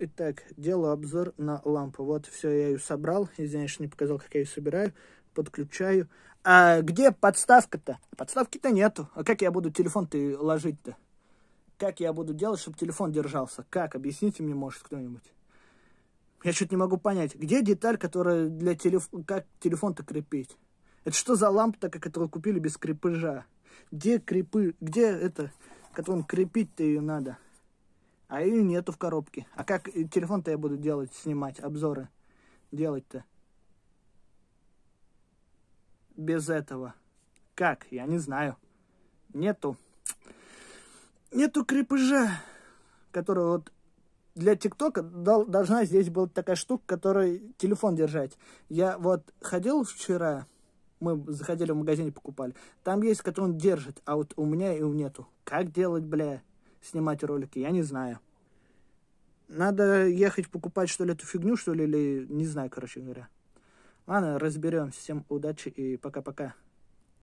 Итак, делаю обзор на лампу. Вот все, я ее собрал. Извиняюсь, что не показал, как я ее собираю. Подключаю. А где подставка-то? Подставки-то нету. А как я буду телефон-то ложить-то? Как я буду делать, чтобы телефон держался? Как? Объясните мне, может, кто-нибудь. Я что-то не могу понять. Где деталь, которая для телефона... Как телефон-то крепить? Это что за лампа такая, которую купили без крепежа? Где крепы... Где это... Которым крепить-то ее надо? А ее нету в коробке. А как э, телефон-то я буду делать, снимать, обзоры делать-то? Без этого. Как? Я не знаю. Нету. Нету крепежа, который вот для ТикТока должна здесь была такая штука, которой телефон держать. Я вот ходил вчера, мы заходили в магазин и покупали. Там есть, который он держит, а вот у меня его нету. Как делать, бля, снимать ролики, я не знаю. Надо ехать покупать, что ли, эту фигню, что ли, или не знаю, короче говоря. Ладно, разберемся. Всем удачи и пока-пока.